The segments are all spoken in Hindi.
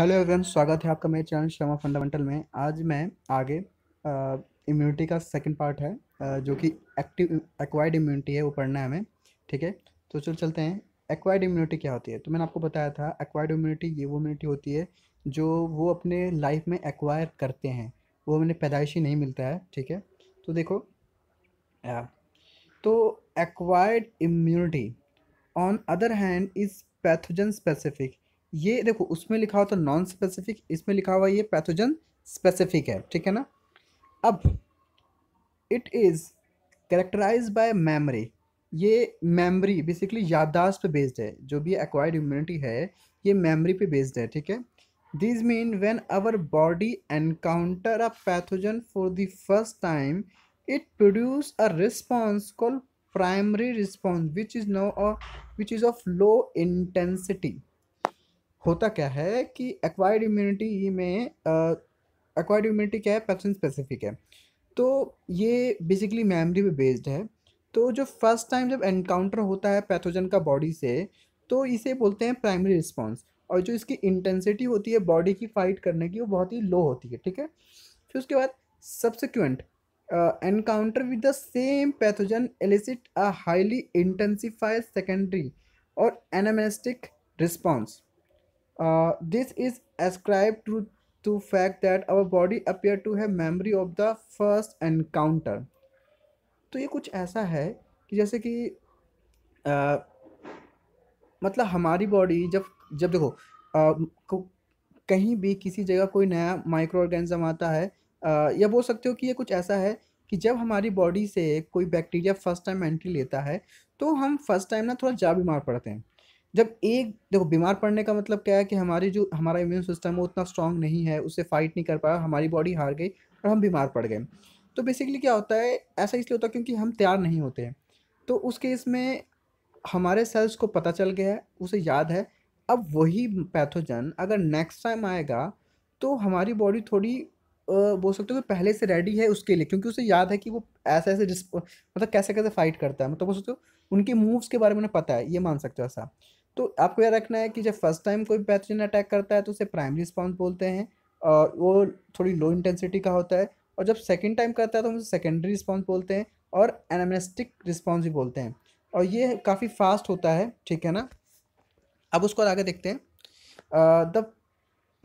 हेलो एवरीवन स्वागत है आपका मेरे चैनल शर्मा फंडामेंटल में आज मैं आगे इम्यूनिटी का सेकंड पार्ट है आ, जो कि एक्टिव एक्वायर्ड इम्यूनिटी है वो पढ़ना है हमें ठीक है तो चलो चलते हैं एक्वायर्ड इम्यूनिटी क्या होती है तो मैंने आपको बताया था एक्वायर्ड इम्यूनिटी ये वो इम्यूनिटी होती है जो वो अपने लाइफ में एक्वायर करते हैं वो हमें पैदाइशी नहीं मिलता है ठीक है तो देखो आ, तो acquired immunity on other hand is pathogen specific ये देखो उसमें लिखा हुआ तो नॉन स्पेसिफिक इसमें लिखा हुआ ये पैथोजन स्पेसिफिक है ठीक है ना अब it is characterized by memory ये मेमरी बेसिकली याददाश्त पे बेस्ड है जो भी एक्वायर्ड इम्यूनिटी है ये मेमरी पे बेस्ड है ठीक है this mean when our body encounter a pathogen for the first time it produce a response call primary response which is no which is of low intensity होता क्या है कि एक्वायर्ड इम्यूनिटी में एक्वायर्ड इम्यूनिटी क्या है पैथोजन स्पेसिफिक है तो ये बेसिकली मेमोरी पे बेस्ड है तो जो फर्स्ट टाइम जब एनकाउंटर होता है पैथोजन का बॉडी से तो इसे बोलते हैं प्राइमरी रिस्पॉन्स और जो इसकी इंटेंसिटी होती है बॉडी की फाइट करने की वो बहुत ही लो होती है ठीक है फिर उसके बाद subsequent encounter with the same pathogen elicit a highly intensified secondary or anamnestic response this is ascribe to to fact that our body appear to have memory of the first encounter तो ये कुछ ऐसा है कि जैसे कि आ, uh, मतलब हमारी बॉडी जब जब देखो आ, uh, कहीं भी किसी जगह कोई नया माइक्रो ऑर्गेनिज्म आता है आ, uh, या बोल सकते हो कि ये कुछ ऐसा है कि जब हमारी बॉडी से कोई बैक्टीरिया फर्स्ट टाइम एंट्री लेता है तो हम फर्स्ट टाइम ना थोड़ा जा बीमार पड़ते हैं जब एक देखो बीमार पड़ने का मतलब क्या है कि हमारी जो हमारा इम्यून सिस्टम है उतना स्ट्रांग नहीं है उससे फाइट नहीं कर पाया हमारी बॉडी हार गई और हम बीमार पड़ गए तो बेसिकली क्या होता है ऐसा इसलिए होता है क्योंकि हम तैयार नहीं होते हैं तो उस केस में हमारे सेल्स को पता चल गया है उसे याद है अब वही पैथोजन अगर नेक्स्ट टाइम आएगा तो हमारी बॉडी थोड़ी बोल सकते हो कि पहले से रेडी है उसके लिए क्योंकि उसे याद है कि वो ऐसे ऐसे मतलब कैसे कैसे फाइट करता है मतलब बोल सकते हो उनके मूव्स के बारे में पता है ये मान सकते हो ऐसा तो आपको याद रखना है कि जब फर्स्ट टाइम कोई पैथोजन अटैक करता है तो उसे प्राइमरी रिस्पॉन्स बोलते हैं और वो थोड़ी लो इंटेंसिटी का होता है और जब सेकेंड टाइम करता है तो हम उसे सेकेंडरी रिस्पॉन्स बोलते हैं और एनामेस्टिक रिस्पॉन्स भी बोलते हैं और ये काफ़ी फास्ट होता है ठीक है ना अब उसको आगे देखते हैं the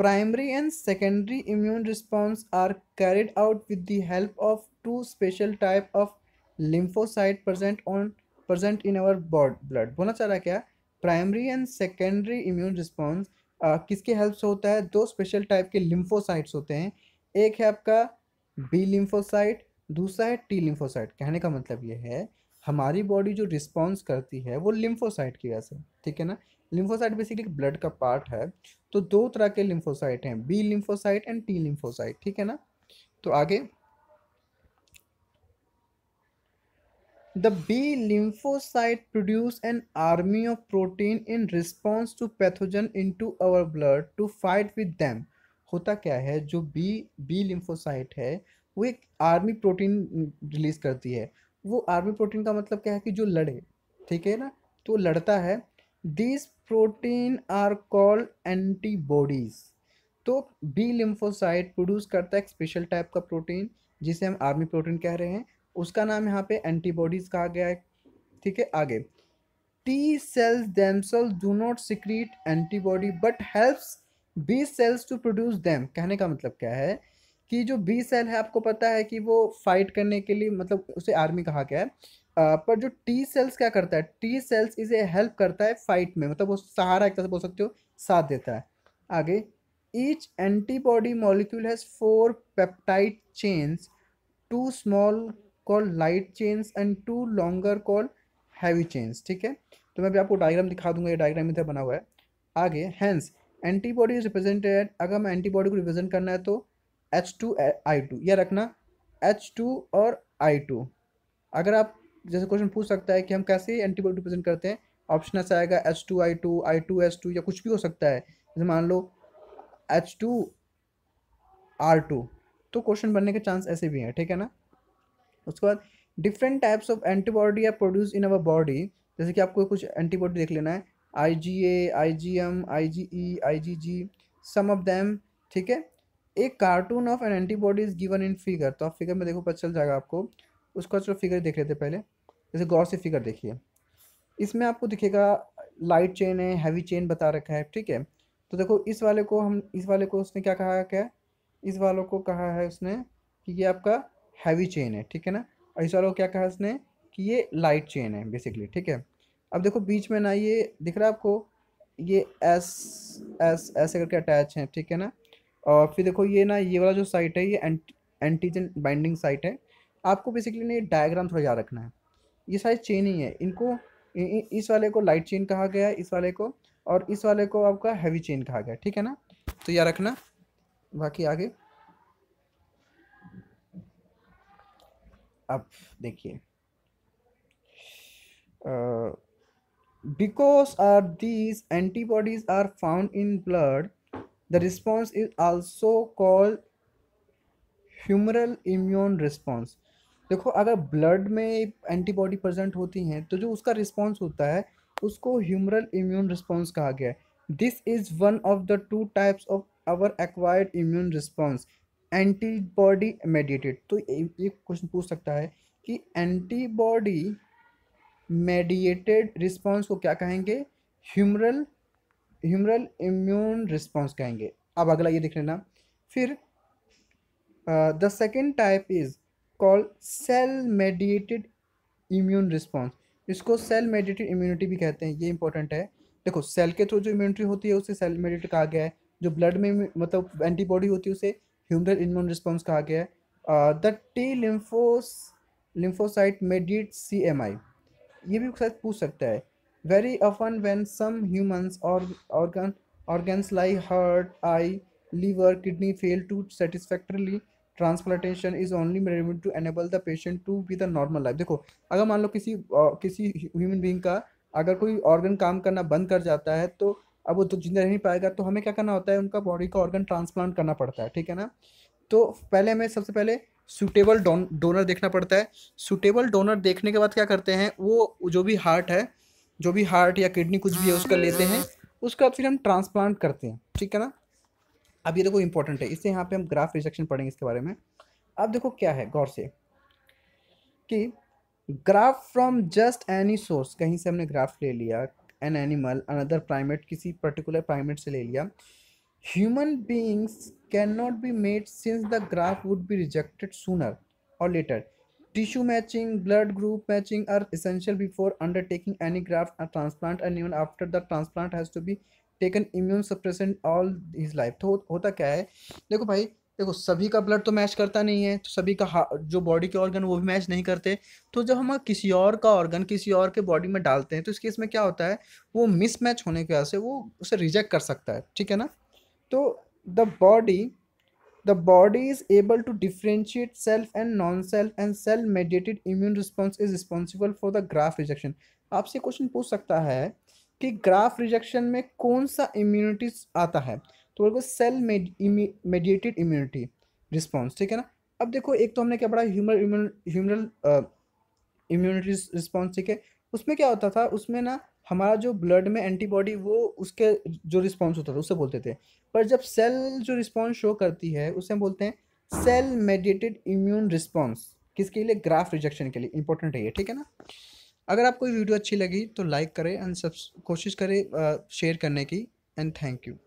primary and secondary immune response are carried out with the help of two special type of lymphocyte present on present in our blood बोलना चाह रहा क्या primary and secondary immune response किसके हेल्प से होता है दो स्पेशल टाइप के लिम्फोसाइट्स होते हैं एक है आपका बी लिम्फोसाइट दूसरा है टी लिम्फोसाइट कहने का मतलब ये है हमारी बॉडी जो रिस्पॉन्स करती है वो लिम्फोसाइट की वजह से ठीक है ना लिम्फोसाइट बेसिकली ब्लड का पार्ट है तो दो तरह के लिम्फोसाइट हैं B lymphocyte and T lymphocyte ठीक है ना तो आगे the B B produce an army of protein in response to pathogen into our blood to fight with them होता क्या है जो बी बी लिम्फोसाइट है वो एक आर्मी प्रोटीन रिलीज करती है वो आर्मी प्रोटीन का मतलब क्या है कि जो लड़े ठीक है ना तो लड़ता है this protein are called antibodies तो बी लिम्फोसाइट प्रोड्यूस करता है एक स्पेशल टाइप का प्रोटीन जिसे हम आर्मी प्रोटीन कह रहे हैं उसका नाम यहाँ पे एंटीबॉडीज कहा गया है ठीक है आगे T cells themselves do not secrete antibody but helps B cells to produce them कहने का मतलब क्या है कि जो बी सेल है आपको पता है कि वो फाइट करने के लिए मतलब उसे आर्मी कहा गया है आ, पर जो टी सेल्स क्या करता है टी सेल्स इसे हेल्प करता है फाइट में मतलब वो सहारा एक तरह से बोल सकते हो साथ देता है आगे each antibody molecule has four peptide chains two small call light chains and two longer call heavy chains ठीक है तो मैं भी आपको डायग्राम दिखा दूंगा ये डायग्राम इधर बना हुआ है आगे हैंस एंटीबॉडी इज रिप्रेजेंटेड अगर मैं एंटीबॉडी को रिप्रेजेंट करना है तो एच टू आई टू यह रखना एच टू और आई टू अगर आप जैसे क्वेश्चन पूछ सकता है कि हम कैसे एंटीबॉडी रिप्रेजेंट करते हैं ऑप्शन ऐसा आएगा H two I two I two H two या कुछ भी हो सकता है जैसे मान लो एच टू आर टू तो क्वेश्चन बनने के चांस ऐसे भी हैं ठीक है ना उसके बाद different types of antibody are produce in our body जैसे कि आपको कुछ एंटीबॉडी देख लेना है I G A I G M I G E I G G some of them ठीक है एक cartoon of an antibody is given in figure तो आप फिगर में देखो पता चल जाएगा आपको उसका चलो फिगर देख लेते पहले जैसे गौर से फिगर देखिए इसमें आपको दिखेगा लाइट चेन है हैवी चेन बता रखा है ठीक है तो देखो इस वाले को हम इस वाले को उसने क्या कहा क्या इस वालों को कहा है उसने कि ये आपका हैवी चेन है ठीक है ना और इस वाले को क्या कहा इसने कि ये लाइट चेन है बेसिकली ठीक है अब देखो बीच में ना ये दिख रहा है आपको ये एस एस ऐसे करके अटैच हैं ठीक है ना और फिर देखो ये ना ये वाला जो साइट है ये एंटीजन बाइंडिंग साइट है आपको बेसिकली ना ये डायग्राम थोड़ा याद रखना है ये सारी चेन ही है इनको इस वाले को लाइट चेन कहा गया है इस वाले को और इस वाले को आपका हैवी चेन कहा गया ठीक है ना तो याद रखना बाकी आगे अब देखिए because are these antibodies are found in blood the response is also called humoral immune response देखो अगर ब्लड में एंटीबॉडी प्रेजेंट होती हैं तो जो उसका रिस्पॉन्स होता है उसको ह्यूमरल इम्यून रिस्पॉन्स कहा गया है this is one of the two types of our acquired immune response antibody mediated तो ये क्वेश्चन पूछ सकता है कि एंटीबॉडी मेडिएटेड रिस्पॉन्स को क्या कहेंगे ह्यूमरल ह्यूमरल इम्यून रिस्पॉन्स कहेंगे अब अगला ये देख लेना फिर the second type is call cell mediated immune response इसको सेल मेडिएटेड इम्यूनिटी भी कहते हैं ये इंपॉर्टेंट है देखो सेल के थ्रू जो इम्यूनिटी होती है उसे सेल मेडिएटेड कहा गया है जो ब्लड में मतलब एंटीबॉडी होती है उसे ह्यूमरल इम्यून रिस्पॉन्स कहा गया है the T lymphos lymphocyte mediated C M I ये भी शायद पूछ सकता है very often when some humans or organ organs like heart eye liver kidney fail to satisfactorily transplantation is only relevant to enable the patient to be the normal life देखो अगर मान लो किसी uh, किसी ह्यूमन बींग का अगर कोई ऑर्गन काम करना बंद कर जाता है तो अब वो तो जिंदा नहीं पाएगा तो हमें क्या करना होता है उनका बॉडी का ऑर्गन ट्रांसप्लांट करना पड़ता है ठीक है ना तो पहले हमें सबसे पहले सूटेबल डोन डोनर देखना पड़ता है सूटेबल डोनर देखने के बाद क्या करते हैं वो जो भी हार्ट है जो भी हार्ट या किडनी कुछ भी है उसका लेते हैं उसका फिर हम ट्रांसप्लांट करते हैं ठीक है ना अब ये देखो इंपॉर्टेंट है इससे यहाँ पे हम ग्राफ रिजेक्शन पढ़ेंगे इसके बारे में अब देखो क्या है गौर से कि graft from just any source कहीं से हमने ग्राफ ले लिया एन एनिमल अनदर प्राइमेट किसी पर्टिकुलर प्राइमेट से ले लिया human beings can not be made since the graft would be rejected sooner or later tissue matching blood group matching are essential before undertaking any graft transplant and even after the transplant has to be taken immune suppressant all his life तो होता क्या है देखो भाई देखो सभी का ब्लड तो मैच करता नहीं है तो सभी का जो बॉडी के ऑर्गन वो भी मैच नहीं करते तो जब हम किसी और का ऑर्गन किसी और के बॉडी में डालते हैं तो इस केस में क्या होता है वो मिसमैच होने की वजह से वो उसे रिजेक्ट कर सकता है ठीक है ना तो the body the body is able to differentiate self and non self and self mediated immune response is responsible for the graft rejection आपसे क्वेश्चन पूछ सकता है कि ग्राफ रिजेक्शन में कौन सा इम्यूनिटीज आता है तो को सेल मेडिएटेड इम्यूनिटी रिस्पॉन्स ठीक है ना अब देखो एक तो हमने क्या पढ़ा ह्यूमर ह्यूमरल इम्यूनिटी रिस्पॉन्स ठीक है उसमें क्या होता था उसमें ना हमारा जो ब्लड में एंटीबॉडी वो उसके जो रिस्पॉन्स होता था उसे बोलते थे पर जब सेल जो रिस्पॉन्स शो करती है उसे हम बोलते हैं सेल मेडिएटेड इम्यून रिस्पॉन्स किसके लिए ग्राफ रिजेक्शन के लिए इंपॉर्टेंट है ये ठीक है ना अगर आपको वीडियो अच्छी लगी तो लाइक करें एंड सब कोशिश करें शेयर uh, करने की एंड थैंक यू